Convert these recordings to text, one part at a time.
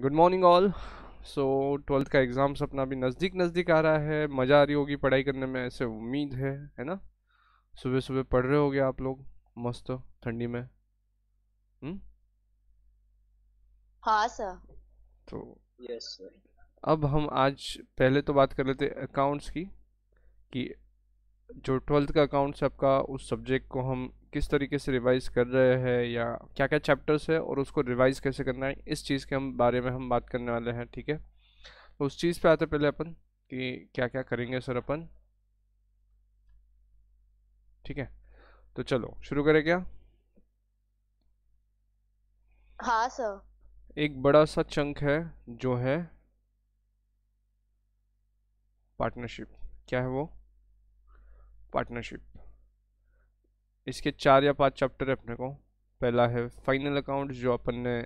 Good morning all so twelfth का exams अपना भी नज़दीक नज़दीक आ रहा है मज़ा आ रही होगी पढ़ाई करने में ऐसे उम्मीद है है ना सुबह सुबह पढ़ रहे गए आप लोग मस्त ठंडी में हम्म? हाँ सर तो यस सर अब हम आज पहले तो बात कर लेते अकाउंट्स की कि जो ट्वेल्थ का अकाउंट्स आपका उस सब्जेक्ट को हम किस तरीके से रिवाइज कर रहे हैं या क्या क्या चैप्टर्स है और उसको रिवाइज कैसे करना है इस चीज़ के हम बारे में हम बात करने वाले हैं ठीक है तो उस चीज़ पे आते पहले अपन कि क्या क्या करेंगे सर अपन ठीक है तो चलो शुरू करें क्या हाँ सर एक बड़ा सा चंक है जो है पार्टनरशिप क्या है वो पार्टनरशिप इसके चार या पांच चैप्टर है अपने को पहला है फाइनल अकाउंट जो अपन ने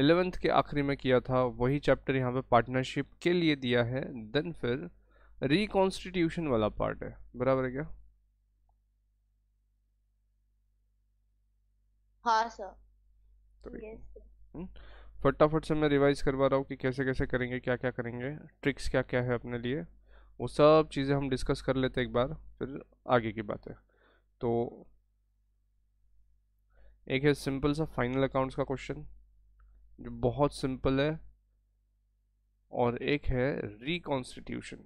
एलेवेंथ के आखिरी में किया था वही चैप्टर यहाँ पे पार्टनरशिप के लिए दिया है देन फिर रिकॉन्स्टिट्यूशन वाला पार्ट है बराबर है क्या हाँ सर तो हम्म, फटाफट से मैं रिवाइज करवा रहा हूँ कि कैसे कैसे करेंगे क्या क्या करेंगे ट्रिक्स क्या क्या है अपने लिए वो सब चीज़ें हम डिस्कस कर लेते एक बार फिर आगे की बात है तो एक है सिंपल सा फाइनल अकाउंट्स का क्वेश्चन जो बहुत सिंपल है और एक है रिकॉन्स्टिट्यूशन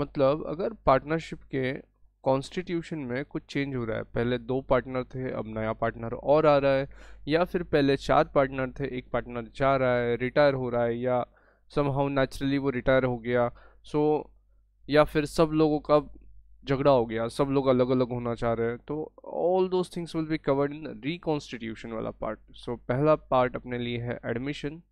मतलब अगर पार्टनरशिप के कॉन्स्टिट्यूशन में कुछ चेंज हो रहा है पहले दो पार्टनर थे अब नया पार्टनर और आ रहा है या फिर पहले चार पार्टनर थे एक पार्टनर जा रहा है रिटायर हो रहा है या समहाउ नेचुरली वो रिटायर हो गया सो so, या फिर सब लोगों का झगड़ा हो गया सब लोग अलग अलग होना चाह रहे हैं तो all those things will be covered in reconstitution वाला पार्ट सो so, पहला पार्ट अपने लिए है एडमिशन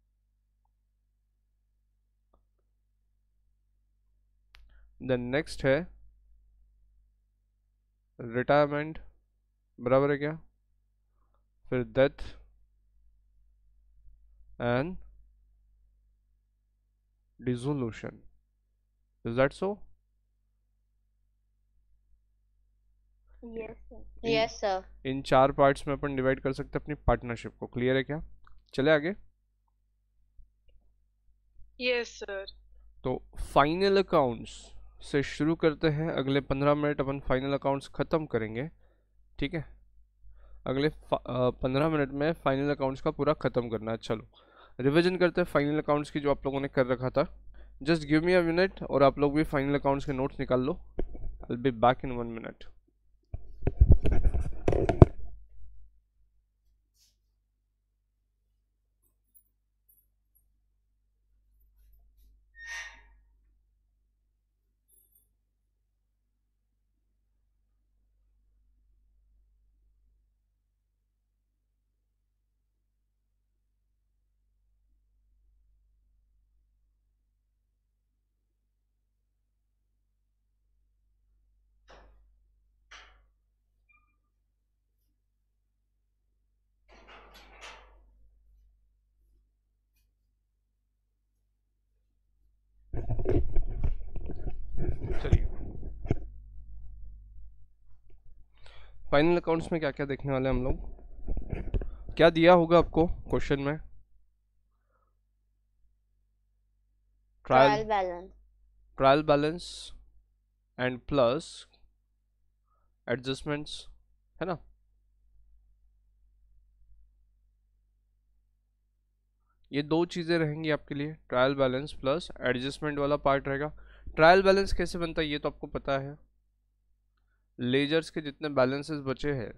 देन नेक्स्ट है रिटायरमेंट बराबर है क्या फिर death and dissolution is that so yes sir इन चार पार्ट्स में अपन डिवाइड कर सकते हैं अपनी पार्टनरशिप को क्लियर है क्या चले आगे यस yes, सर तो फाइनल अकाउंट्स से शुरू करते हैं अगले पंद्रह मिनट अपन फाइनल अकाउंट्स ख़त्म करेंगे ठीक है अगले पंद्रह मिनट में फाइनल अकाउंट्स का पूरा ख़त्म करना है चलो रिवीजन करते हैं फाइनल अकाउंट्स की जो आप लोगों ने कर रखा था just give me a minute और आप लोग भी फाइनल अकाउंट्स के नोट्स निकाल लो I be back in one minute Thank you. Final accounts में क्या क्या देखने वाले हम लोग क्या दिया होगा आपको क्वेश्चन में trial balance trial balance and plus adjustments है ना ये दो चीज़ें रहेंगी आपके लिए ट्रायल बैलेंस प्लस एडजस्टमेंट वाला पार्ट रहेगा ट्रायल बैलेंस कैसे बनता है ये तो आपको पता है लेजर्स के जितने बैलेंसेस बचे हैं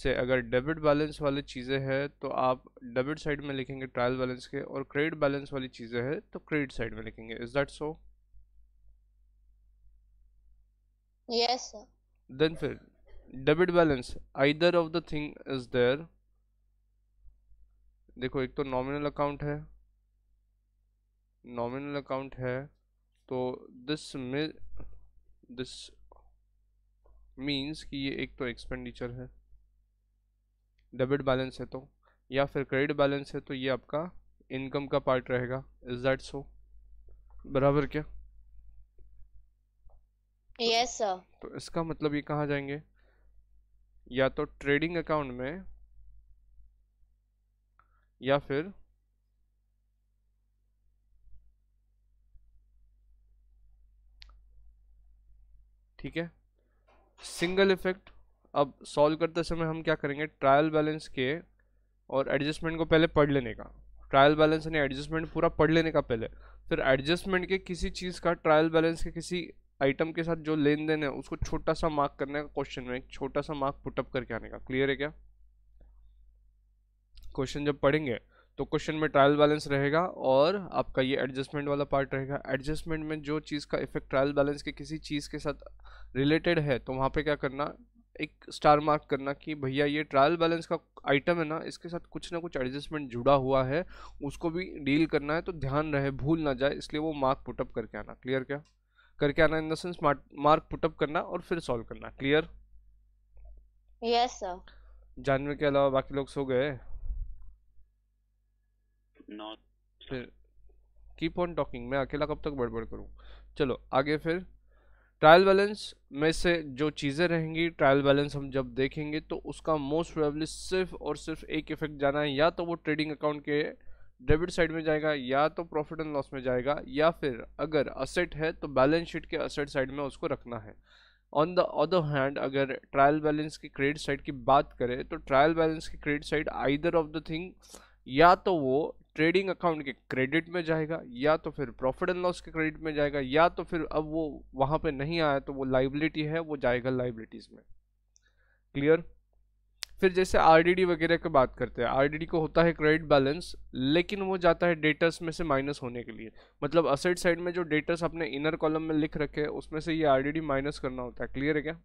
से अगर डेबिट बैलेंस वाली चीज़ें हैं तो आप डेबिट साइड में लिखेंगे ट्रायल बैलेंस के और क्रेडिट बैलेंस वाली चीज़ें हैं तो क्रेडिट साइड में लिखेंगे is that so yes then फिर debit balance either of the thing is there देखो एक तो नॉमिनल अकाउंट है नॉमिनल अकाउंट है तो दिस में दिस मीन्स कि ये एक तो एक्सपेंडिचर है डेबिट बैलेंस है तो या फिर क्रेडिट बैलेंस है तो ये आपका इनकम का पार्ट रहेगा इज दैट सो बराबर क्या यस yes, सर तो इसका मतलब ये कहाँ जाएंगे या तो ट्रेडिंग अकाउंट में या फिर ठीक है सिंगल इफेक्ट अब सॉल्व करते समय हम क्या करेंगे ट्रायल बैलेंस के और एडजस्टमेंट को पहले पढ़ लेने का ट्रायल बैलेंस यानी एडजस्टमेंट पूरा पढ़ लेने का पहले फिर एडजस्टमेंट के किसी चीज़ का ट्रायल बैलेंस के किसी आइटम के साथ जो लेन देन है उसको छोटा सा मार्क करने का क्वेश्चन में एक छोटा सा मार्क पुटअप करके आने का क्लियर है क्या क्वेश्चन जब पढ़ेंगे तो क्वेश्चन में ट्रायल बैलेंस रहेगा और आपका ये एडजस्टमेंट वाला पार्ट रहेगा एडजस्टमेंट में जो चीज़ का इफेक्ट ट्रायल बैलेंस के किसी चीज़ के साथ रिलेटेड है तो वहाँ पे क्या करना एक स्टार मार्क करना कि भैया ये ट्रायल बैलेंस का आइटम है ना इसके साथ कुछ ना कुछ एडजस्टमेंट जुड़ा हुआ है उसको भी डील करना है तो ध्यान रहे भूल ना जाए इसलिए वो मार्क पुटअप करके आना क्लियर क्या करके आना in the sense mark put up करना और फिर सॉल्व करना क्लियर यस सर जानवे के अलावा बाकी लोग सो गए फिर कीप ऑन टॉकिंग मैं अकेला कब तक बड़बड़ करूँ चलो आगे फिर ट्रायल बैलेंस में से जो चीज़ें रहेंगी ट्रायल बैलेंस हम जब देखेंगे तो उसका मोस्ट प्रोबेबली सिर्फ और सिर्फ एक इफेक्ट जाना है या तो वो ट्रेडिंग अकाउंट के डेबिट साइड में जाएगा या तो प्रॉफिट एंड लॉस में जाएगा या फिर अगर असेट है तो बैलेंस शीट के असेट साइड में उसको रखना है ऑन द अदर हैंड अगर ट्रायल बैलेंस की क्रेडिट साइड की बात करें तो ट्रायल बैलेंस की credit side either of the thing या तो वो ट्रेडिंग अकाउंट के क्रेडिट में जाएगा या तो फिर प्रॉफिट एंड लॉस के क्रेडिट में जाएगा या तो फिर अब वो वहां पे नहीं आया तो वो लाइबिलिटी है वो जाएगा लाइबिलिटीज़ में क्लियर फिर जैसे आरडीडी वगैरह की बात करते हैं आरडीडी को होता है क्रेडिट बैलेंस लेकिन वो जाता है डेटर्स में से माइनस होने के लिए मतलब असेट साइड में जो डेटर्स अपने इनर कॉलम में लिख रखे हैं उसमें से ये आरडीडी माइनस करना होता है क्लियर है क्या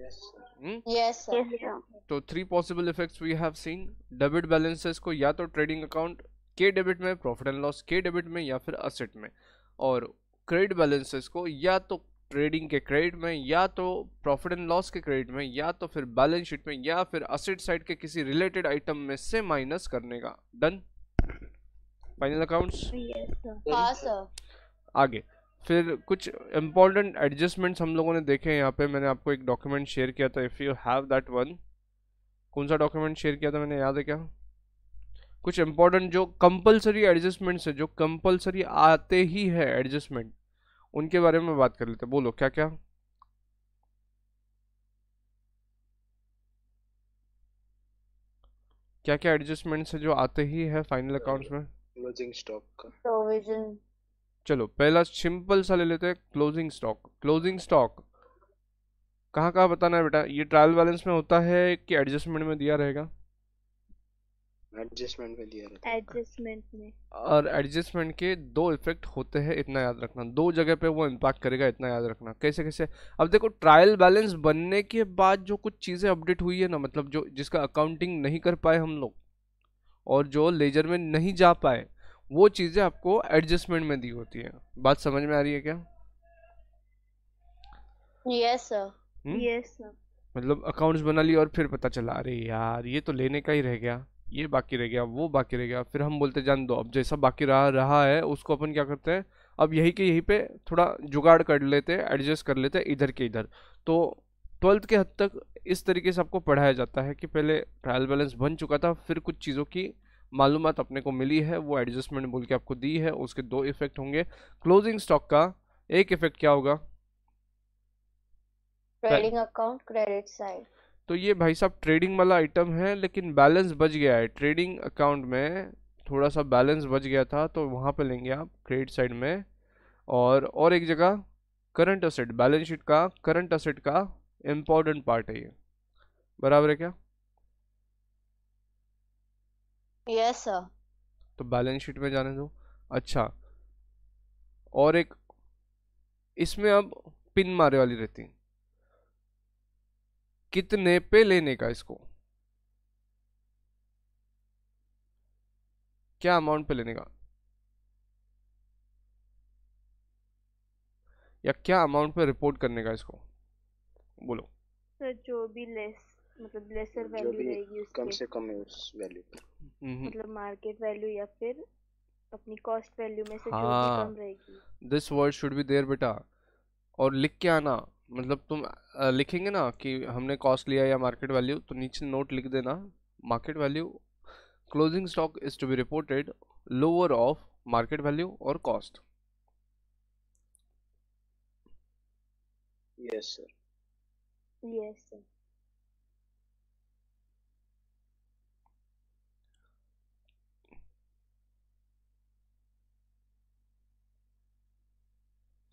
yes, Hmm? तो three possible effect we have seen debit balances को या तो ट्रेडिंग अकाउंट के डेबिट में प्रॉफिट एंड लॉस के डेबिट में या फिर असेट में और क्रेडिट बैलेंसेस को या तो ट्रेडिंग के क्रेडिट में या तो प्रॉफिट एंड लॉस के क्रेडिट में या तो फिर बैलेंस शीट में या फिर असेट साइड के किसी रिलेटेड आइटम में से माइनस करने का डन फाइनल अकाउंट्स आगे फिर कुछ इम्पॉर्टेंट एडजस्टमेंट्स हम लोगों ने देखे हैं यहाँ पे मैंने आपको एक डॉक्यूमेंट शेयर किया था if you have that one कौन सा डॉक्यूमेंट शेयर किया था मैंने याद है क्या कुछ इम्पॉर्टेंट जो कंपलसरी एडजस्टमेंट्स है जो कंपलसरी आते ही है एडजस्टमेंट उनके बारे में बात कर लेते बोलो क्या क्या क्या क्या एडजस्टमेंट्स है जो आते ही है फाइनल अकाउंट्स में क्लोजिंग स्टॉक का प्रोविजन चलो पहला सिंपल सा ले लेते हैं क्लोजिंग स्टॉक क्लोजिंग स्टॉक कहाँ कहाँ बताना है बेटा ये ट्रायल बैलेंस में होता है कि एडजस्टमेंट में दिया रहेगा एडजस्टमेंट में दिया रहेगा एडजस्टमेंट में और एडजस्टमेंट के दो इफेक्ट होते हैं इतना याद रखना दो जगह पे वो इम्पैक्ट करेगा इतना याद रखना कैसे कैसे अब देखो ट्रायल बैलेंस बनने के बाद जो कुछ चीज़ें अपडेट हुई है ना मतलब जो जिसका अकाउंटिंग नहीं कर पाए हम लोग और जो लेजर में नहीं जा पाए वो चीज़ें आपको एडजस्टमेंट में दी होती है बात समझ में आ रही है क्या यस यस सर मतलब अकाउंट्स बना लिया और फिर पता चला अरे यार ये तो लेने का ही रह गया ये बाकी रह गया वो बाकी रह गया फिर हम बोलते जान दो अब जैसा बाकी रहा रहा है उसको अपन क्या करते हैं अब यही के यहीं पे थोड़ा जुगाड़ कर लेते हैं एडजस्ट कर लेते हैं इधर के इधर तो ट्वेल्थ के हद तक इस तरीके से आपको पढ़ाया जाता है कि पहले ट्रायल बैलेंस बन चुका था फिर कुछ चीज़ों की मालूम अपने को मिली है वो एडजस्टमेंट बोल के आपको दी है उसके दो इफेक्ट होंगे क्लोजिंग स्टॉक का एक इफेक्ट क्या होगा ट्रेडिंग अकाउंट क्रेडिट साइड तो ये भाई साहब ट्रेडिंग वाला आइटम है लेकिन बैलेंस बच गया है ट्रेडिंग अकाउंट में थोड़ा सा बैलेंस बच गया था तो वहाँ पे लेंगे आप क्रेडिट साइड में और और एक जगह करंट असेट बैलेंस शीट का करंट असेट का इम्पॉर्टेंट पार्ट है ये बराबर है क्या यस सर तो बैलेंस शीट में जाने दो अच्छा और एक इसमें अब पिन मारे वाली रहती कितने पे लेने का इसको क्या अमाउंट पे लेने का या क्या अमाउंट पे रिपोर्ट करने का इसको बोलो सर जो भी लेस मतलब लेसर वैल्यू रहेगी उसके कम से कम उस वैल्यू Mm-hmm. मतलब मार्केट वैल्यू या फिर अपनी कॉस्ट वैल्यू में से हाँ, जो भी हाँ। कम रहेगी this word should be there बेटा और लिख के आना मतलब तुम लिखेंगे ना कि हमने कॉस्ट लिया या मार्केट वैल्यू तो नीचे नोट लिख देना market value closing stock is to be reported lower of market value और cost yes sir yes sir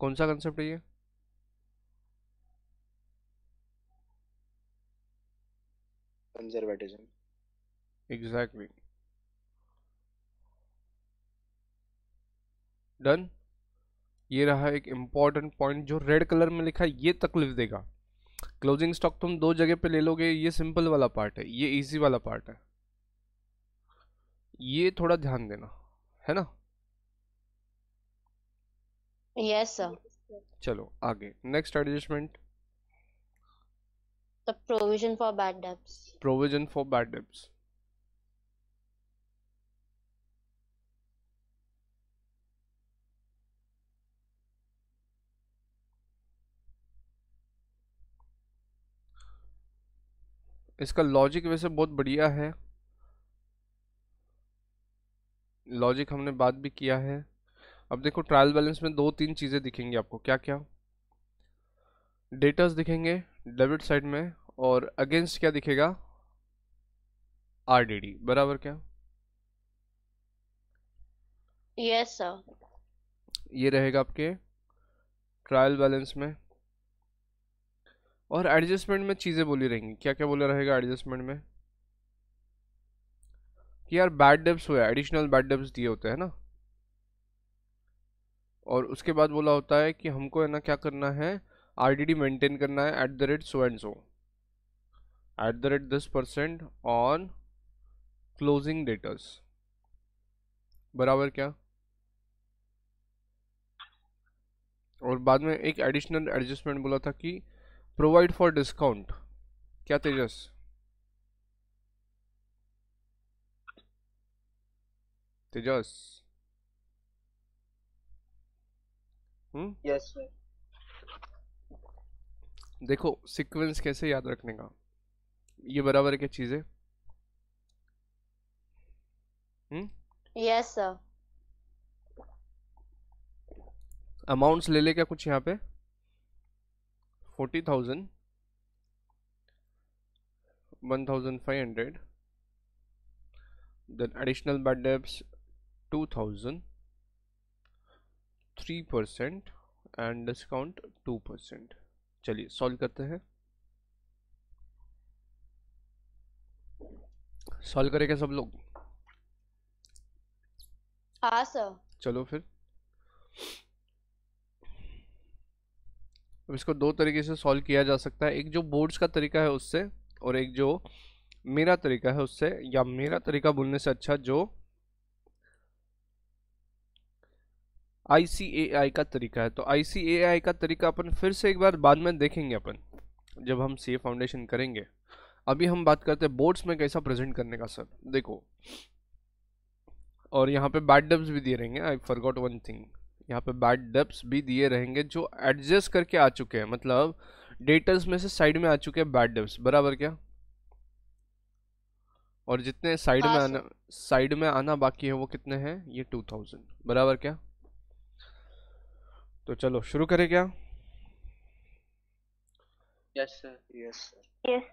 कौन सा कंसेप्ट है ये कंजर्वेटिज्म एग्जैक्टली डन ये रहा एक इम्पॉर्टेंट पॉइंट जो रेड कलर में लिखा है ये तकलीफ देगा क्लोजिंग स्टॉक तुम दो जगह पे ले लोगे ये सिंपल वाला पार्ट है ये इजी वाला पार्ट है ये थोड़ा ध्यान देना है ना यस सर चलो आगे next adjustment the provision for bad debts provision for bad debts इसका लॉजिक वैसे बहुत बढ़िया है लॉजिक हमने बात भी किया है अब देखो ट्रायल बैलेंस में दो तीन चीज़ें दिखेंगी आपको क्या क्या डेटर्स दिखेंगे डेबिट साइड में और अगेंस्ट क्या दिखेगा आरडीडी बराबर क्या यस सर ये रहेगा आपके ट्रायल बैलेंस में और एडजस्टमेंट में चीज़ें बोली रहेंगी क्या क्या बोला रहेगा एडजस्टमेंट में कि यार बैड डेब्स हुए एडिशनल बैड डेब्स दिए होते हैं ना और उसके बाद बोला होता है कि हमको है ना क्या करना है आर डी डी मेंटेन करना है at the rate so and so at the rate दस परसेंट ऑन क्लोजिंग डेटर्स बराबर क्या और बाद में एक एडिशनल एडजस्टमेंट बोला था कि प्रोवाइड फॉर डिस्काउंट क्या Tejas Tejas yes hmm? Sir देखो सीक्वेंस कैसे याद रखने का ये बराबर क्या चीजें है यस सर अमाउंट्स ले ले क्या कुछ यहाँ पे forty thousand one thousand five hundred additional bad debts two thousand three percent and discount two percent चलिए सॉल्व करते हैं सॉल्व करेंगे सब लोग हाँ सर चलो फिर अब इसको दो तरीके से सॉल्व किया जा सकता है एक जो बोर्ड्स का तरीका है उससे और एक जो मेरा तरीका है उससे या मेरा तरीका बोलने से अच्छा जो आई का तरीका है तो आई का तरीका अपन फिर से एक बार बाद में देखेंगे अपन जब हम सी फाउंडेशन करेंगे अभी हम बात करते हैं बोर्ड्स में कैसा प्रेजेंट करने का सर देखो और यहाँ पे बैड डब्स भी दिए रहेंगे आई फॉरगॉट वन थिंग यहाँ पे बैड डब्स भी दिए रहेंगे जो एडजस्ट करके आ चुके हैं मतलब डेटर्स में से साइड में आ चुके हैं बैड डब्स बराबर क्या और जितने साइड हाँ में आना साइड में आना बाकी है वो कितने हैं ये टू थाउजेंड बराबर क्या तो चलो शुरू करें क्या यस सर यस यस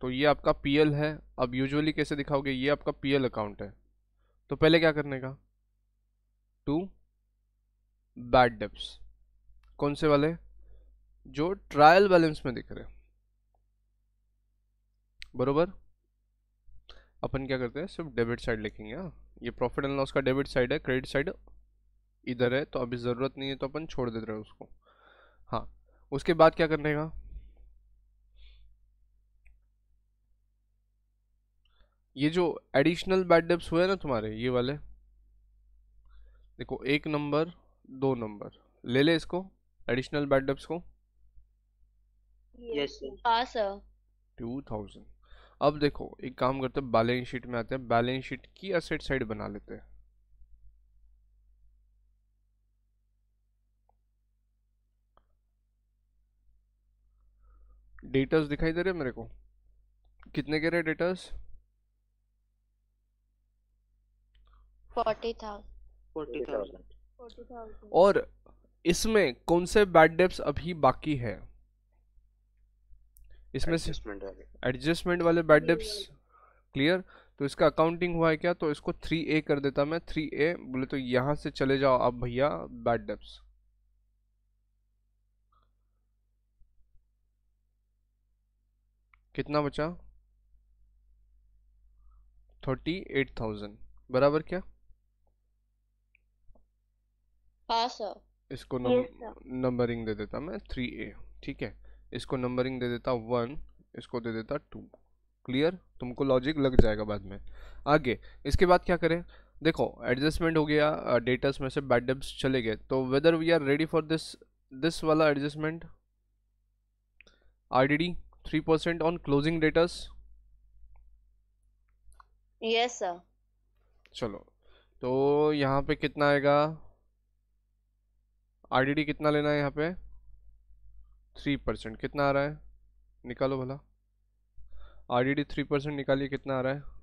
तो ये आपका पीएल है अब यूजुअली कैसे दिखाओगे ये आपका पीएल अकाउंट है तो पहले क्या करने का टू बैड डेप्स कौन से वाले जो ट्रायल बैलेंस में दिख रहे बरोबर अपन क्या करते हैं सिर्फ डेबिट साइड लिखेंगे हाँ। ये प्रॉफिट एंड लॉस का डेबिट साइड है क्रेडिट साइड इधर है तो अभी ज़रूरत नहीं है तो अपन छोड़ देते हैं उसको हाँ उसके बाद क्या करने का ये जो एडिशनल बैड डेप्स हुए ना तुम्हारे ये वाले देखो एक नंबर दो नंबर ले ले इसको एडिशनल बैड डेप्स को यस पास टू थाउजेंड अब देखो एक काम करते हैं बैलेंस शीट में आते हैं बैलेंस शीट की असेट साइड बना लेते हैं डेटर्स दिखाई दे रहे मेरे को कितने के रहे डेटर्स और इसमें कौन से बैड डेप्स अभी बाकी है इसमें एडजस्टमेंट वाले बैड डेप्स क्लियर तो इसका अकाउंटिंग हुआ है क्या तो इसको थ्री ए कर देता मैं थ्री ए बोले तो यहाँ से चले जाओ आप भैया बैड डेप्स कितना बचा थर्टी एट थाउजेंड बराबर क्या हाँ, इसको नंबरिंग दे देता मैं थ्री ए ठीक है इसको नंबरिंग दे देता वन इसको दे देता टू क्लियर तुमको लॉजिक लग जाएगा बाद में आगे इसके बाद क्या करें देखो एडजस्टमेंट हो गया डेटस में से बैड डेब्स चले गए तो whether we are ready for this this वाला adjustment RDD three percent on closing debtors yes sir चलो तो यहाँ पे कितना आएगा आरडीडी कितना लेना है यहाँ पे थ्री परसेंट कितना आ रहा है निकालो भला आरडीडी थ्री परसेंट निकालिए कितना आ रहा है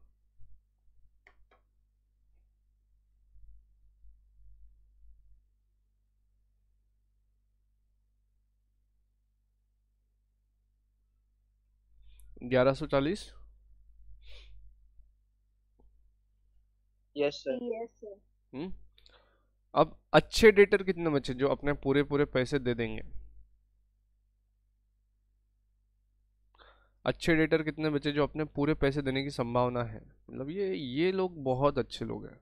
सौ चालीस हम्म। अब अच्छे डेटर कितने बचे जो अपने पूरे पूरे पैसे दे देंगे अच्छे डेटर कितने बचे जो अपने पूरे पैसे देने की संभावना है मतलब ये ये लोग बहुत अच्छे लोग हैं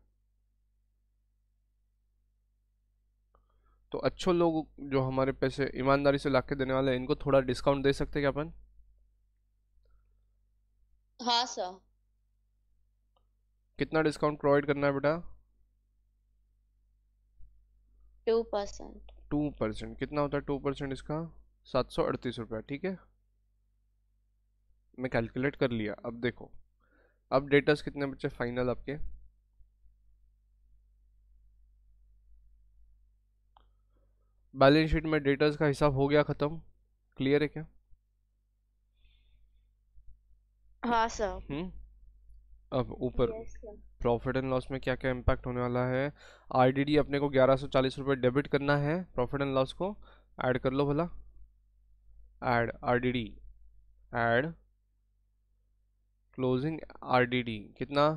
तो अच्छे लोग जो हमारे पैसे ईमानदारी से ला के देने वाले हैं इनको थोड़ा डिस्काउंट दे सकते हैं क्या अपन हाँ सर कितना डिस्काउंट प्रोवाइड करना है बेटा टू परसेंट टू परसेंट कितना होता है टू परसेंट इसका सात सौ अड़तीस रुपया ठीक है मैं कैलकुलेट कर लिया अब देखो अब डेटस कितने बच्चे फाइनल आपके बैलेंस शीट में डेटर्स का हिसाब हो गया ख़त्म क्लियर है क्या हाँ सर हम्म अब ऊपर प्रॉफिट एंड लॉस में क्या क्या इम्पैक्ट होने वाला है आरडीडी अपने को ग्यारह सौ चालीस रुपये डेबिट करना है प्रॉफिट एंड लॉस को ऐड कर लो भला add RDD add closing RDD कितना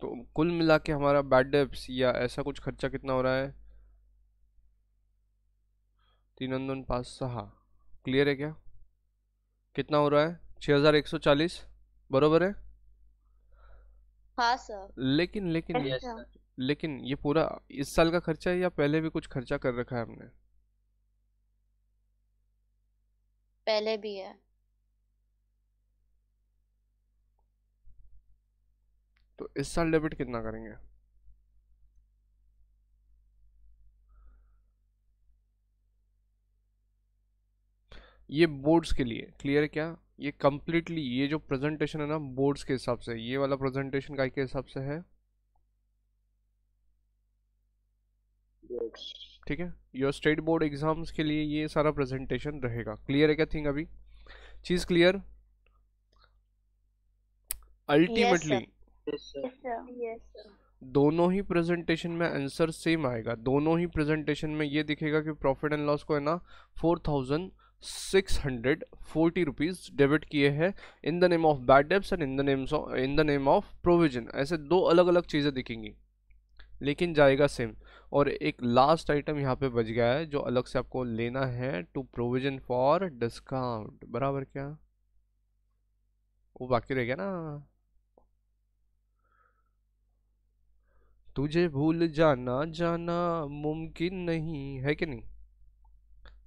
तो कुल मिला के हमारा बैड डेप्स या ऐसा कुछ खर्चा कितना हो रहा है तीन अंदन पाँच सहा क्लियर है क्या कितना हो रहा है 6140 बराबर है हाँ सर लेकिन लेकिन अच्छा। yes, लेकिन ये पूरा इस साल का खर्चा है या पहले भी कुछ खर्चा कर रखा है हमने पहले भी है तो इस साल डेबिट कितना करेंगे ये बोर्ड्स के लिए क्लियर है क्या ये कम्प्लीटली ये जो प्रेजेंटेशन है ना बोर्ड्स के हिसाब से ये वाला प्रेजेंटेशन का के हिसाब से है ठीक है योर स्टेट बोर्ड एग्जाम्स के लिए ये सारा प्रेजेंटेशन रहेगा क्लियर है क्या थिंग अभी चीज़ क्लियर अल्टीमेटली दोनों ही प्रेजेंटेशन में आंसर सेम आएगा दोनों ही प्रेजेंटेशन में ये दिखेगा कि प्रॉफिट एंड लॉस को है ना four thousand six hundred forty rupees debit किए हैं in the name of bad debts and in the names in the name of provision ऐसे दो अलग अलग चीज़ें दिखेंगी लेकिन जाएगा सेम और एक लास्ट आइटम यहाँ पे बच गया है जो अलग से आपको लेना है टू प्रोविजन फॉर डिस्काउंट बराबर क्या वो बाकी रह गया ना तुझे भूल जाना जाना मुमकिन नहीं है कि नहीं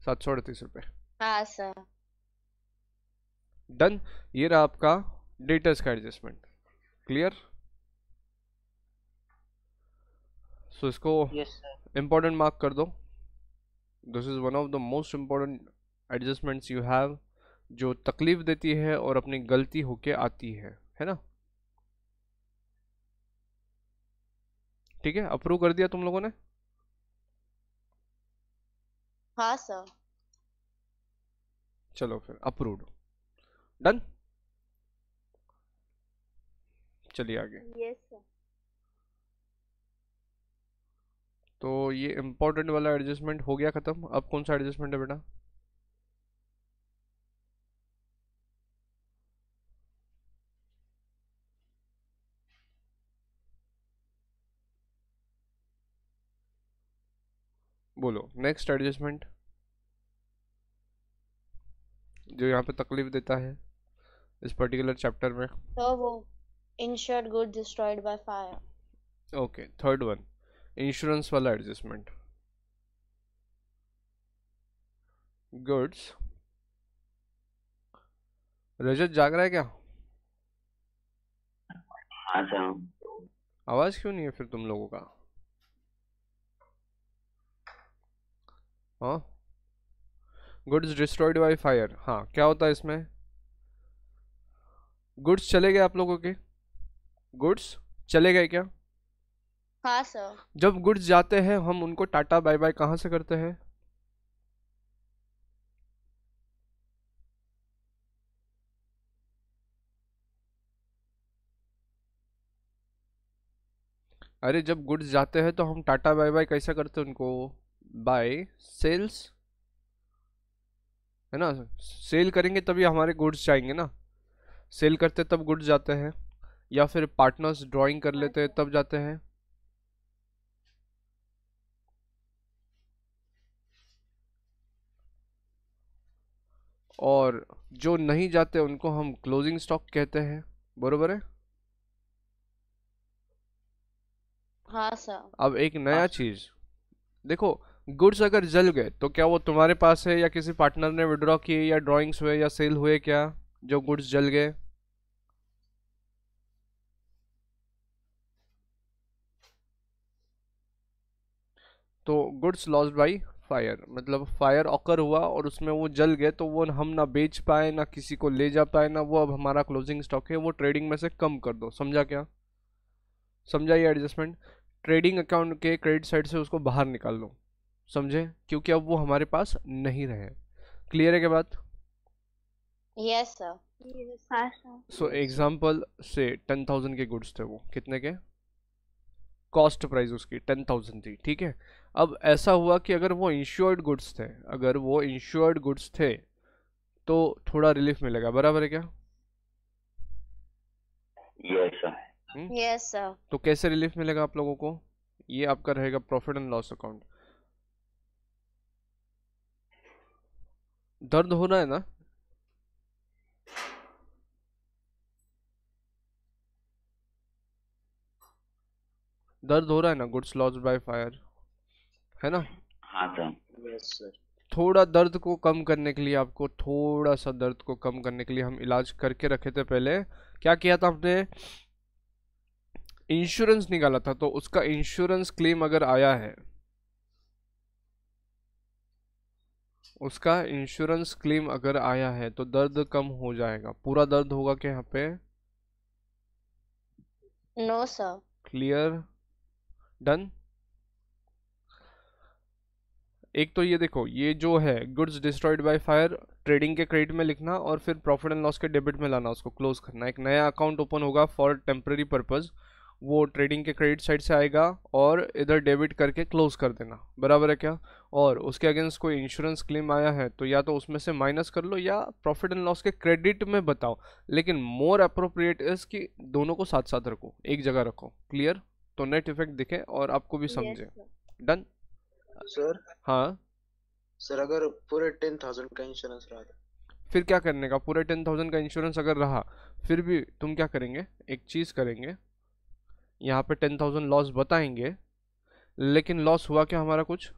सात सौ अड़तीस रुपये डन अच्छा। ये रहा आपका डेटर्स का एडजस्टमेंट क्लियर सो इसको इम्पोर्टेंट yes, मार्क कर दो this is one of the most important adjustments you have जो तकलीफ देती है और अपनी गलती होके आती है है ना ठीक है अप्रूव कर दिया तुम लोगों ने हाँ सर चलो फिर अप्रूव्ड डन चलिए आगे yes, तो ये इम्पोर्टेंट वाला एडजस्टमेंट हो गया खत्म अब कौन सा एडजस्टमेंट है बेटा बोलो नेक्स्ट एडजस्टमेंट जो यहाँ पे तकलीफ देता है इस पर्टिकुलर चैप्टर में तो वो insured good destroyed by fire okay third one insurance वाला एडजस्टमेंट गुड्स रजत जाग रहा है क्या हाँ आवाज क्यों नहीं है फिर तुम लोगों का हाँ गुड्स डिस्ट्रॉयड बाई फायर हाँ क्या होता है इसमें गुड्स चले गए आप लोगों के गुड्स चले गए क्या हाँ सर जब गुड्स जाते हैं हम उनको टाटा बाय बाय कहाँ से करते हैं अरे जब गुड्स जाते हैं तो हम टाटा बाय बाय कैसे करते हैं उनको बाय सेल्स है ना सेल करेंगे तभी हमारे गुड्स जाएंगे ना सेल करते तब गुड्स जाते हैं या फिर पार्टनर्स ड्राइंग कर लेते हैं तब जाते हैं और जो नहीं जाते उनको हम क्लोजिंग स्टॉक कहते हैं बरोबर है हाँ सर अब एक नया हाँ। चीज देखो गुड्स अगर जल गए तो क्या वो तुम्हारे पास है या किसी पार्टनर ने विड्रॉ किए या ड्राइंग्स हुए या सेल हुए क्या जो गुड्स जल गए तो गुड्स लॉस्ड बाय फायर मतलब फायर ऑकर हुआ और उसमें वो जल गए तो वो हम ना बेच पाए ना किसी को ले जा पाए ना वो अब हमारा क्लोजिंग स्टॉक है वो ट्रेडिंग में से कम कर दो समझा क्या समझा ये एडजस्टमेंट ट्रेडिंग अकाउंट के क्रेडिट साइड से उसको बाहर निकाल लो समझे क्योंकि अब वो हमारे पास नहीं रहे क्लियर है क्या बात यस सर सो एग्जांपल से टेन थाउजेंड के गुड्स थे वो कितने के कॉस्ट प्राइस उसकी टेन थाउजेंड थी ठीक है अब ऐसा हुआ कि अगर वो इंश्योर्ड गुड्स थे अगर वो इंश्योर्ड गुड्स थे तो थोड़ा रिलीफ मिलेगा बराबर है क्या यस यस सर तो कैसे रिलीफ मिलेगा आप लोगों को ये आपका रहेगा प्रॉफिट एंड लॉस अकाउंट दर्द हो रहा है ना दर्द हो रहा है ना गुड्स लॉस बाय फायर है ना हाँ तो। थोड़ा दर्द को कम करने के लिए आपको थोड़ा सा दर्द को कम करने के लिए हम इलाज करके रखे थे पहले क्या किया था आपने इंश्योरेंस निकाला था तो उसका इंश्योरेंस क्लेम अगर आया है उसका इंश्योरेंस क्लेम अगर आया है तो दर्द कम हो जाएगा पूरा दर्द होगा क्या यहाँ पे नो सर क्लियर डन एक तो ये देखो ये जो है goods destroyed by fire trading के क्रेडिट में लिखना और फिर प्रॉफिट एंड लॉस के डेबिट में लाना उसको क्लोज करना एक नया अकाउंट ओपन होगा फॉर टेम्प्रेरी पर्पज़ वो ट्रेडिंग के क्रेडिट साइड से आएगा और इधर डेबिट करके क्लोज कर देना बराबर है क्या और उसके अगेंस्ट कोई इंश्योरेंस क्लेम आया है तो या तो उसमें से माइनस कर लो या प्रॉफिट एंड लॉस के क्रेडिट में बताओ लेकिन मोर अप्रोप्रिएट इज़ कि दोनों को साथ साथ रखो एक जगह रखो क्लियर तो नेट इफेक्ट दिखे और आपको भी समझे डन सर हाँ सर अगर पूरे टेन थाउजेंड का इंश्योरेंस रहा तो? फिर क्या करने का पूरे टेन थाउजेंड का इंश्योरेंस अगर रहा फिर भी तुम क्या करेंगे एक चीज़ करेंगे यहाँ पे टेन थाउजेंड लॉस बताएंगे लेकिन लॉस हुआ क्या हमारा कुछ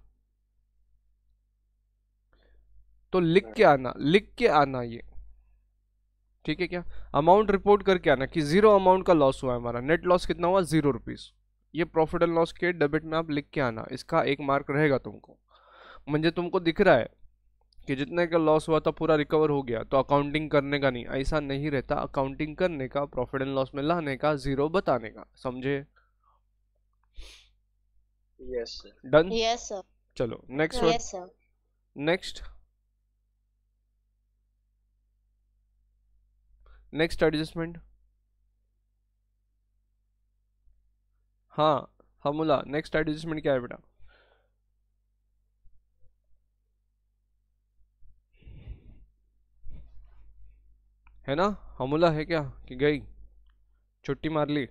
तो लिख के आना लिख के आना ये ठीक है क्या अमाउंट रिपोर्ट करके आना कि जीरो अमाउंट का लॉस हुआ हमारा नेट लॉस कितना हुआ जीरो रुपीज़ ये प्रॉफिट एंड लॉस के डेबिट में आप लिख के आना इसका एक मार्क रहेगा तुमको मुझे तुमको दिख रहा है कि जितने का लॉस हुआ था पूरा रिकवर हो गया तो अकाउंटिंग करने का नहीं ऐसा नहीं रहता अकाउंटिंग करने का प्रॉफिट एंड लॉस में लाने का जीरो बताने का समझे डन yes, सर चलो नेक्स्ट नेक्स्ट नेक्स्ट एडजस्टमेंट हाँ हमला नेक्स्ट एडजस्टमेंट क्या है बेटा है ना हमला है क्या कि गई छुट्टी मार ली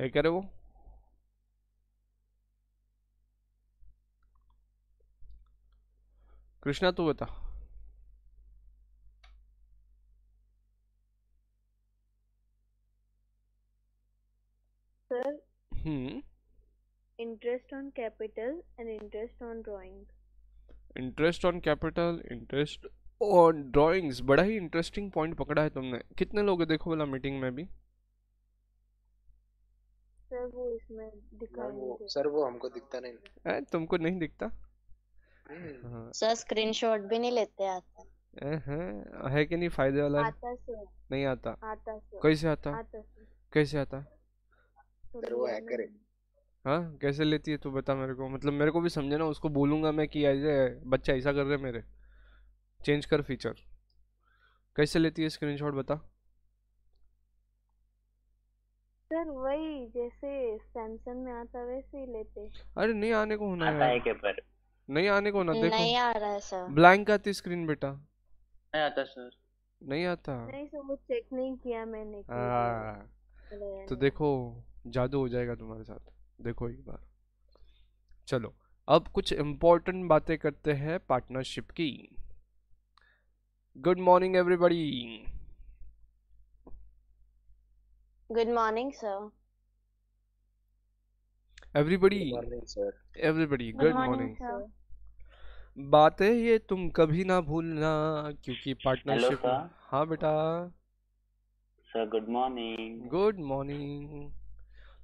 है क्या रे वो कृष्णा तू बता sir hmm interest on capital and interest on drawing interest on capital interest on drawings बड़ा ही इंटरेस्टिंग पॉइंट पकड़ा है तुमने कितने लोग देखो वाला मीटिंग में भी सर वो इसमें दिखा नहीं सर वो हमको दिखता नहीं ए, तुमको नहीं दिखता हम्म। हाँ। सर स्क्रीनशॉट भी नहीं लेते आता है, है कि नहीं फायदे वाला आता नहीं आता आता कोई कैसे आता, आता कैसे आता सर वो हैकर है हाँ कैसे लेती है तू बता मेरे को मतलब मेरे को भी समझे ना उसको बोलूँगा मैं कि ऐसे बच्चा ऐसा कर रहे मेरे चेंज कर फीचर कैसे लेती है स्क्रीन शॉट बता सर वही जैसे सैमसंग में आता वैसे ही लेते अरे नहीं आने को होना आता है पर नहीं आने को ना देखो नहीं आ रहा है सर ब्लैंक आती स्क्रीन बेटा नहीं आता सर नहीं आता नहीं सर वो चेक नहीं किया मैंने आ, हाँ। तो देखो जादू हो जाएगा तुम्हारे साथ देखो एक बार चलो अब कुछ इम्पोर्टेंट बातें करते हैं पार्टनरशिप की good morning everybody good morning sir everybody everybody good morning बातें ये तुम कभी ना भूलना क्योंकि पार्टनरशिप हाँ बेटा sir good morning good morning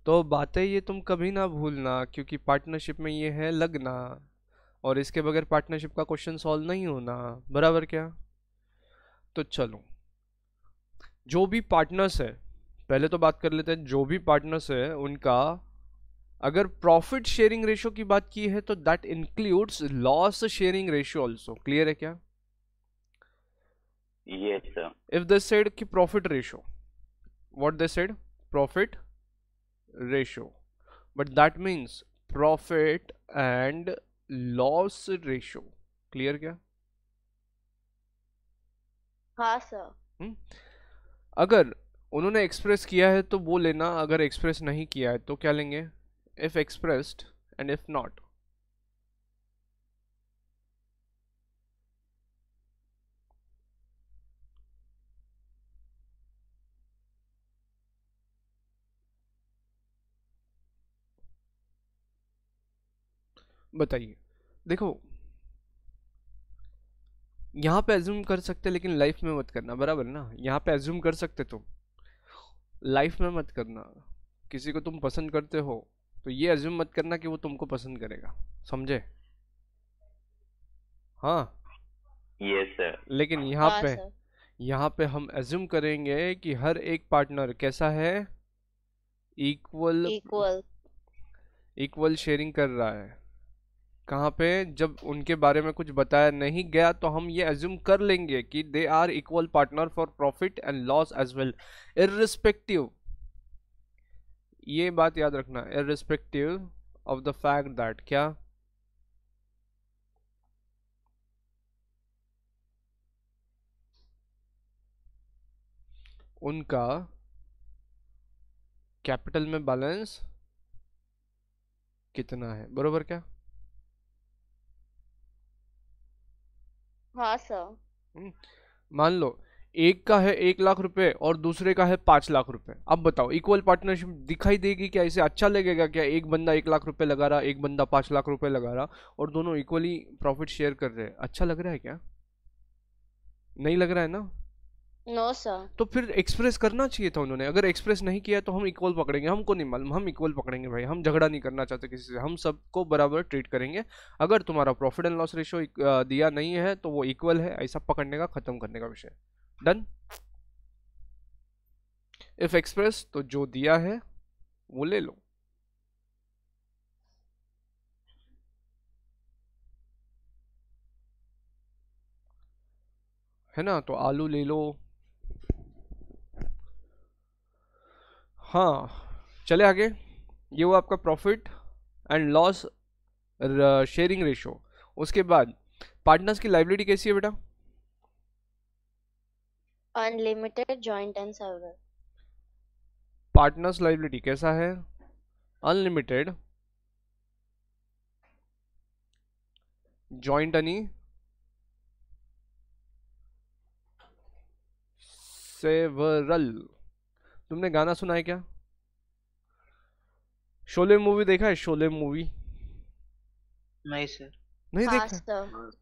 तो बातें ये तुम कभी ना भूलना क्योंकि पार्टनरशिप में ये है लगना और इसके बगैर पार्टनरशिप का क्वेश्चन सॉल्व नहीं होना बराबर क्या तो चलो जो भी पार्टनर्स है पहले तो बात कर लेते हैं जो भी पार्टनर्स है उनका अगर प्रॉफिट शेयरिंग रेशियो की बात की है तो that includes loss sharing ratio also clear है क्या इफ दे सेड कि profit ratio what they said profit ratio but that means profit and loss ratio clear क्या हाँ सर हुँ? हम्म. अगर उन्होंने एक्सप्रेस किया है तो वो लेना अगर एक्सप्रेस नहीं किया है तो क्या लेंगे if expressed and if not बताइए देखो यहाँ पे एज्यूम कर सकते लेकिन लाइफ में मत करना बराबर ना यहाँ पे एज्यूम कर सकते तुम लाइफ में मत करना किसी को तुम पसंद करते हो तो ये एज्यूम मत करना कि वो तुमको पसंद करेगा समझे हाँ yes, लेकिन यहाँ हाँ, पे यहाँ पे हम एज्यूम करेंगे कि हर एक पार्टनर कैसा है इक्वल इक्वल इक्वल शेयरिंग कर रहा है कहाँ पे जब उनके बारे में कुछ बताया नहीं गया तो हम ये एज्यूम कर लेंगे कि they are equal partner for profit and loss as well irrespective ये बात याद रखना irrespective of the fact that क्या उनका कैपिटल में बैलेंस कितना है बरोबर क्या हाँ सर हम्म, मान लो एक का है एक लाख रुपए और दूसरे का है पांच लाख रुपए अब बताओ इक्वल पार्टनरशिप दिखाई देगी क्या इसे अच्छा लगेगा क्या एक बंदा एक लाख रुपए लगा रहा एक बंदा पांच लाख रुपए लगा रहा और दोनों इक्वली प्रॉफिट शेयर कर रहे हैं अच्छा लग रहा है क्या नहीं लग रहा है ना नो सर तो फिर एक्सप्रेस करना चाहिए था उन्होंने अगर एक्सप्रेस नहीं किया तो हम इक्वल पकड़ेंगे हमको नहीं मालूम हम इक्वल पकड़ेंगे भाई हम झगड़ा नहीं करना चाहते किसी से हम सबको बराबर ट्रीट करेंगे अगर तुम्हारा प्रॉफिट एंड लॉस रेशो दिया नहीं है तो वो इक्वल है ऐसा पकड़ने का खत्म करने का विषय डन इफ एक्सप्रेस तो जो दिया है वो ले लो है ना तो आलू ले लो हाँ चले आगे ये वो आपका profit and loss sharing ratio उसके बाद पार्टनर्स की लाइबिलिटी कैसी है बेटा unlimited joint and several partners liability कैसा है अनलिमिटेड जॉइंट यानी सेवरल तुमने गाना सुना है क्या शोले मूवी देखा है शोले मूवी नहीं सर नहीं हाँ, देखा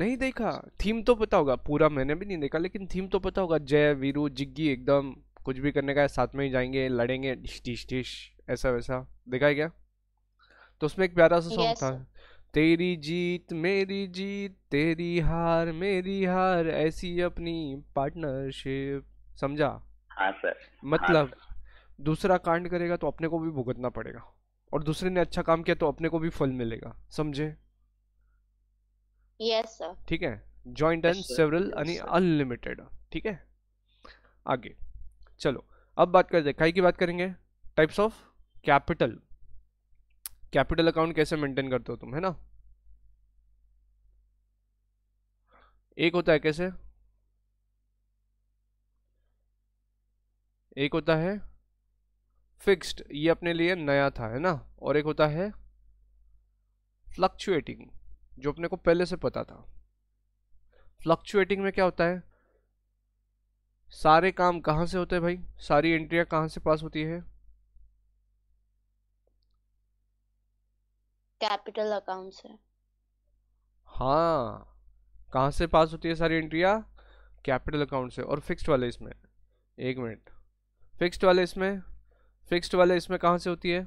नहीं देखा थीम तो पता होगा पूरा मैंने भी नहीं देखा लेकिन थीम तो पता होगा जय वीरू जिग्गी एकदम कुछ भी करने का है साथ में ही जाएंगे लड़ेंगे डिश डिश डिश ऐसा वैसा देखा है क्या तो उसमें एक प्यारा सा सॉन्ग yes. था तेरी जीत मेरी जीत तेरी हार मेरी हार ऐसी अपनी पार्टनरशिप समझा हाँ सर मतलब हाँ सर। दूसरा कांड करेगा तो अपने को भी भुगतना पड़ेगा और दूसरे ने अच्छा काम किया तो अपने को भी फल मिलेगा समझे यस सर ठीक है जॉइंट एंड सेवरल यानी अनलिमिटेड ठीक है आगे चलो अब बात करते हैं की बात करेंगे types of capital capital account कैसे मेंटेन करते हो तुम है ना एक होता है कैसे एक होता है फिक्स्ड ये अपने लिए नया था है ना और एक होता है फ्लक्चुएटिंग जो अपने को पहले से पता था फ्लक्चुएटिंग में क्या होता है सारे काम कहाँ से होते हैं भाई सारी एंट्रियाँ कहाँ से पास होती है कैपिटल अकाउंट से हाँ कहाँ से पास होती है सारी एंट्रियाँ कैपिटल अकाउंट से और फिक्स्ड वाले इसमें एक मिनट फिक्स्ड वाले इसमें फिक्स्ड वाले इसमें कहाँ से होती है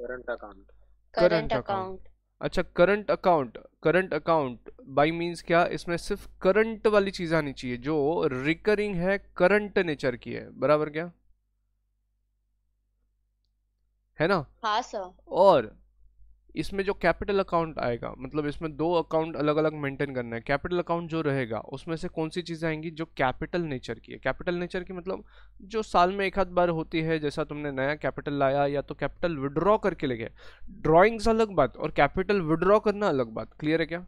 करंट अकाउंट करंट अकाउंट अच्छा current account current account by means क्या इसमें सिर्फ करंट वाली चीज आनी चाहिए जो रिकरिंग है करंट नेचर की है बराबर क्या है ना हाँ सर और इसमें जो कैपिटल अकाउंट आएगा मतलब इसमें दो अकाउंट अलग अलग मेंटेन करना है कैपिटल अकाउंट जो रहेगा उसमें से कौन सी चीज़ें आएंगी जो कैपिटल नेचर की है कैपिटल नेचर की मतलब जो साल में एक आध बार होती है जैसा तुमने नया कैपिटल लाया या तो कैपिटल विड्रॉ करके ले गए ड्राॅइंग्स अलग बात और कैपिटल विड्रॉ करना अलग बात क्लियर है क्या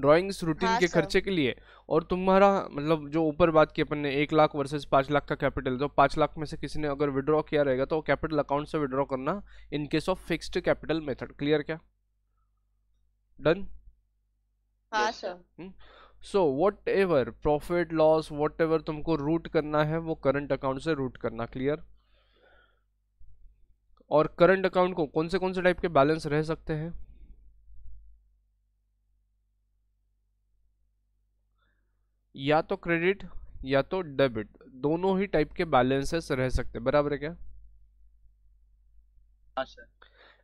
ड्राइंग्स रूटीन हाँ के खर्चे के लिए और तुम्हारा मतलब जो ऊपर बात की अपन ने एक लाख वर्सेस पाँच लाख का कैपिटल तो पाँच लाख में से किसी ने अगर विड्रॉ किया रहेगा तो कैपिटल अकाउंट से विड्रॉ करना in case of fixed capital method clear क्या done so whatever profit loss whatever तुमको रूट करना है वो करंट अकाउंट से रूट करना क्लियर और करंट अकाउंट को कौन से कौन से टाइप के बैलेंस रह सकते हैं या तो क्रेडिट या तो डेबिट दोनों ही टाइप के बैलेंसेस रह सकते हैं बराबर है क्या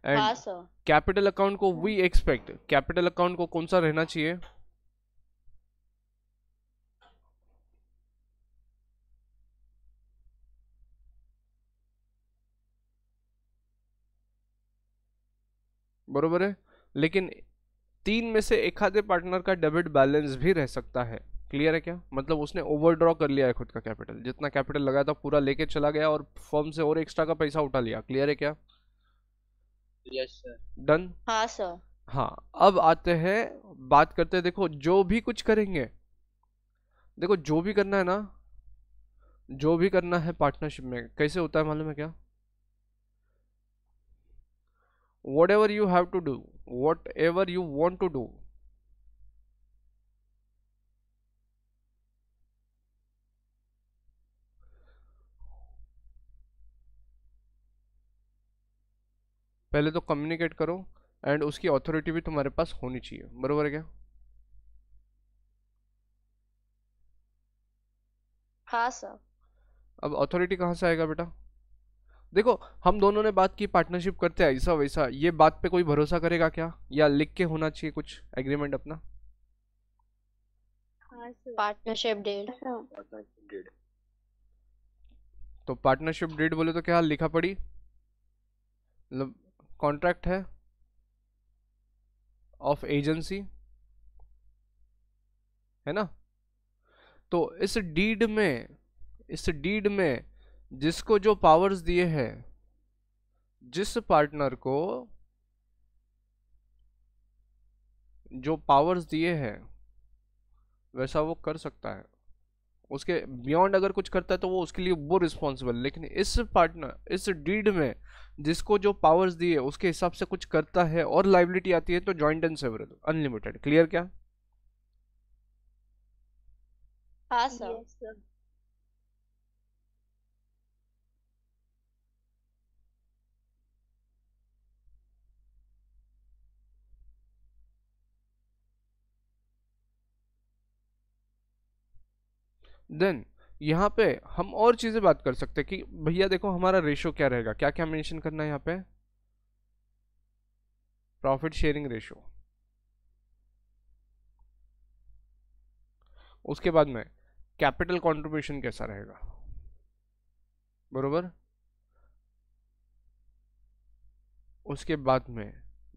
एंड कैपिटल अकाउंट को वी एक्सपेक्ट कैपिटल अकाउंट को कौन सा रहना चाहिए बरोबर है लेकिन तीन में से एक आधे पार्टनर का डेबिट बैलेंस भी रह सकता है क्लियर है क्या मतलब उसने ओवरड्रॉ कर लिया है खुद का कैपिटल जितना कैपिटल लगाया था पूरा लेके चला गया और फर्म से और एक्स्ट्रा का पैसा उठा लिया क्लियर है क्या डन yes, हाँ सर हाँ अब आते हैं बात करते हैं देखो जो भी कुछ करेंगे देखो जो भी करना है ना जो भी करना है पार्टनरशिप में कैसे होता है मालूम है क्या whatever you have to do whatever you want to do पहले तो कम्युनिकेट करो एंड उसकी अथॉरिटी भी तुम्हारे पास होनी चाहिए बरोबर है क्या हाँ सर अब अथॉरिटी कहाँ से आएगा बेटा देखो हम दोनों ने बात की पार्टनरशिप करते हैं ऐसा वैसा ये बात पे कोई भरोसा करेगा क्या या लिख के होना चाहिए कुछ एग्रीमेंट अपना पार्टनरशिप हाँ, डेट तो पार्टनरशिप डेट बोले तो क्या लिखा पड़ी मतलब कॉन्ट्रैक्ट है ऑफ एजेंसी है ना तो इस डीड में इस डीड में जिसको जो पावर्स दिए हैं जिस पार्टनर को जो पावर्स दिए हैं वैसा वो कर सकता है उसके बियॉन्ड अगर कुछ करता है तो वो उसके लिए वो रिस्पॉन्सिबल लेकिन इस पार्टनर इस डीड में जिसको जो पावर्स दी है उसके हिसाब से कुछ करता है और लाइबिलिटी आती है तो joint and several unlimited clear क्या हाँ सर देन यहाँ पे हम और चीज़ें बात कर सकते हैं कि भैया देखो हमारा रेशो क्या रहेगा क्या क्या मेंशन करना है यहाँ पे प्रॉफिट शेयरिंग रेशो उसके बाद में कैपिटल कंट्रीब्यूशन कैसा रहेगा बरोबर उसके बाद में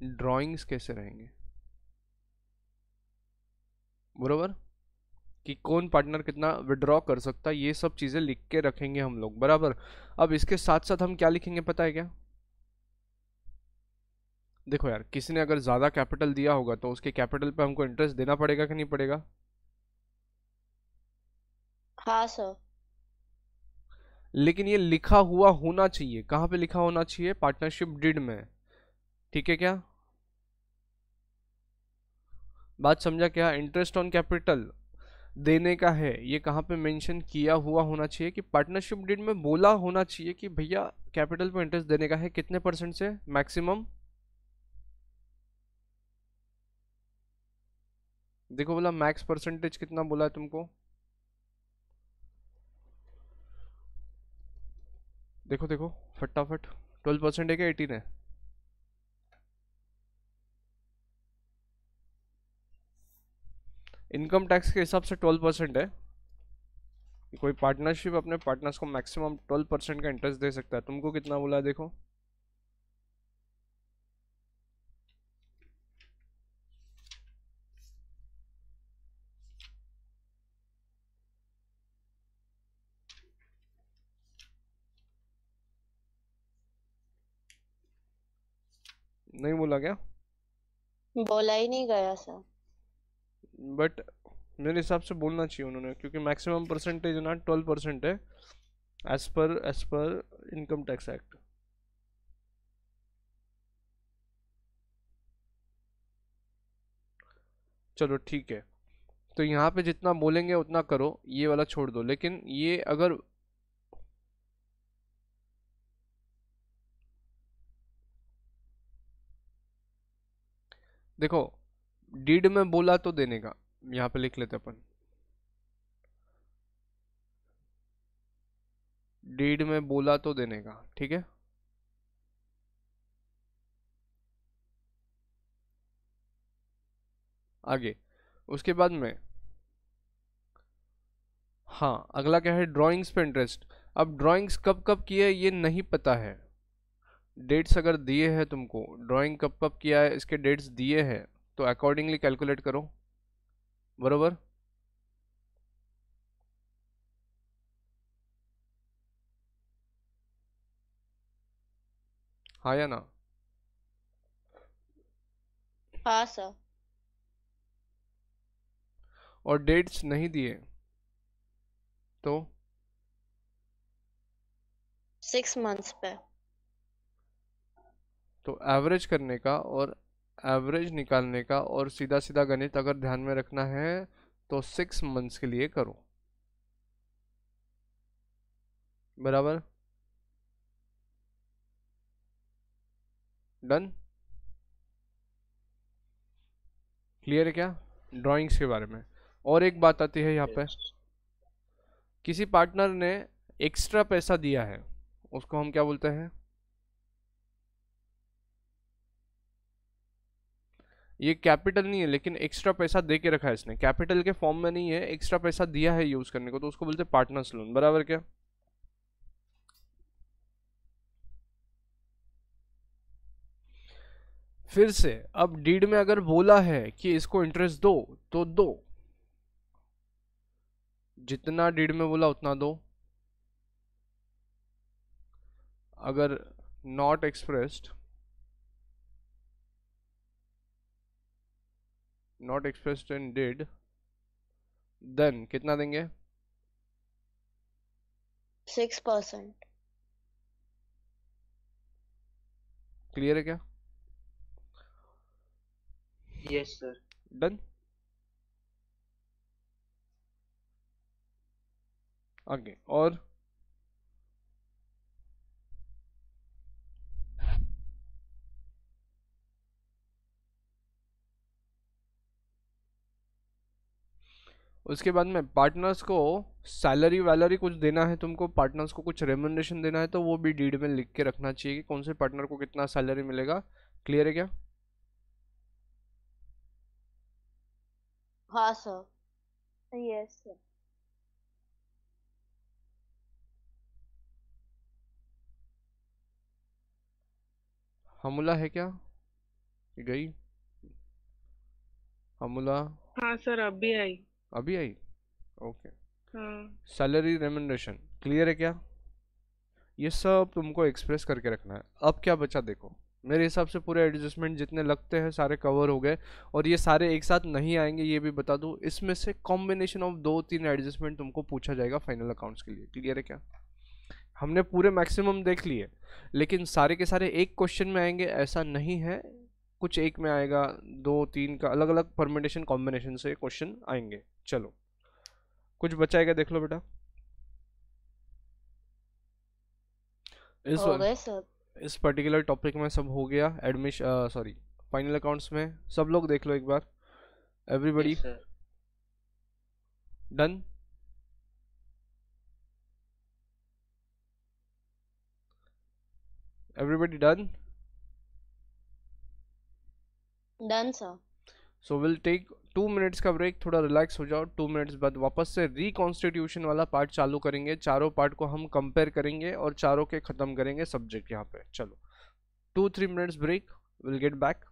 ड्राइंग्स कैसे रहेंगे बरोबर कि कौन पार्टनर कितना विड्रॉ कर सकता है ये सब चीज़ें लिख के रखेंगे हम लोग बराबर अब इसके साथ साथ हम क्या लिखेंगे पता है क्या देखो यार किसी ने अगर ज़्यादा कैपिटल दिया होगा तो उसके कैपिटल पे हमको इंटरेस्ट देना पड़ेगा कि नहीं पड़ेगा हाँ सर लेकिन ये लिखा हुआ होना चाहिए कहाँ पे लिखा होना चाहिए पार्टनरशिप डिड में ठीक है क्या बात समझा क्या इंटरेस्ट ऑन कैपिटल देने का है ये कहाँ पे मेंशन किया हुआ होना चाहिए कि पार्टनरशिप डीड में बोला होना चाहिए कि भैया कैपिटल पे इंटरेस्ट देने का है कितने परसेंट से मैक्सिमम देखो बोला मैक्स परसेंटेज कितना बोला है तुमको देखो देखो फटाफट ट्वेल्व परसेंट है क्या एटीन है इनकम टैक्स के हिसाब से ट्वेल्व परसेंट है कोई पार्टनरशिप अपने पार्टनर्स को मैक्सिमम ट्वेल्व परसेंट का इंटरेस्ट दे सकता है तुमको कितना बोला देखो नहीं बोला क्या बोला ही नहीं गया सर बट मेरे हिसाब से बोलना चाहिए उन्होंने क्योंकि मैक्सिमम परसेंटेज ना ट्वेल्व परसेंट है as per as per income tax act चलो ठीक है तो यहाँ पे जितना बोलेंगे उतना करो ये वाला छोड़ दो लेकिन ये अगर देखो डीड में बोला तो देने का यहां पे लिख लेते अपन डीड में बोला तो देने का ठीक है आगे उसके बाद में हाँ अगला क्या है ड्राइंग्स पे इंटरेस्ट अब ड्राइंग्स कब कब किए ये नहीं पता है डेट्स अगर दिए हैं तुमको ड्राइंग कब कब किया है इसके डेट्स दिए हैं तो अकॉर्डिंगली कैलकुलेट करो बराबर हाँ या ना हाँ सर और डेट्स नहीं दिए तो सिक्स मंथ्स पे तो एवरेज करने का और एवरेज निकालने का और सीधा सीधा गणित अगर ध्यान में रखना है तो सिक्स मंथ्स के लिए करो बराबर डन क्लियर है क्या ड्राइंग्स के बारे में और एक बात आती है यहाँ पे किसी पार्टनर ने एक्स्ट्रा पैसा दिया है उसको हम क्या बोलते हैं ये कैपिटल नहीं है लेकिन एक्स्ट्रा पैसा दे के रखा है इसने कैपिटल के फॉर्म में नहीं है एक्स्ट्रा पैसा दिया है यूज़ करने को तो उसको बोलते हैं पार्टनर्स लोन बराबर क्या फिर से अब डीड में अगर बोला है कि इसको इंटरेस्ट दो तो दो जितना डीड में बोला उतना दो अगर not expressed not expressed in deed then कितना देंगे सिक्स परसेंट क्लियर है क्या यस सर डन आगे और उसके बाद में पार्टनर्स को सैलरी वैलरी कुछ देना है तुमको पार्टनर्स को कुछ रेमोनेशन देना है तो वो भी डीड में लिख के रखना चाहिए कि कौन से पार्टनर को कितना सैलरी मिलेगा क्लियर है क्या हाँ सर यस सर हमला है क्या गई हमला हाँ सर अब भी आई अभी आई ओके सैलरी रेमेंडेशन क्लियर है क्या ये सब तुमको एक्सप्रेस करके रखना है अब क्या बचा देखो मेरे हिसाब से पूरे एडजस्टमेंट जितने लगते हैं सारे कवर हो गए और ये सारे एक साथ नहीं आएंगे ये भी बता दूँ इसमें से कॉम्बिनेशन ऑफ दो तीन एडजस्टमेंट तुमको पूछा जाएगा फाइनल अकाउंट्स के लिए क्लियर है क्या हमने पूरे मैक्सिमम देख लिए लेकिन सारे के सारे एक क्वेश्चन में आएंगे ऐसा नहीं है कुछ एक में आएगा दो तीन का अलग अलग परमिटेशन कॉम्बिनेशन से क्वेश्चन आएंगे चलो कुछ क्या देख लो बेटा इस इस पर्टिकुलर टॉपिक में सब हो गया एडमिश सॉरी फाइनल अकाउंट्स में सब लोग देख लो एक बार everybody done everybody done done sir so will take two minutes का ब्रेक थोड़ा रिलैक्स हो जाओ टू मिनट्स बाद वापस से रिकॉन्स्टिट्यूशन वाला पार्ट चालू करेंगे चारों पार्ट को हम कंपेयर करेंगे और चारों के ख़त्म करेंगे सब्जेक्ट यहाँ पे चलो two three minutes break will get back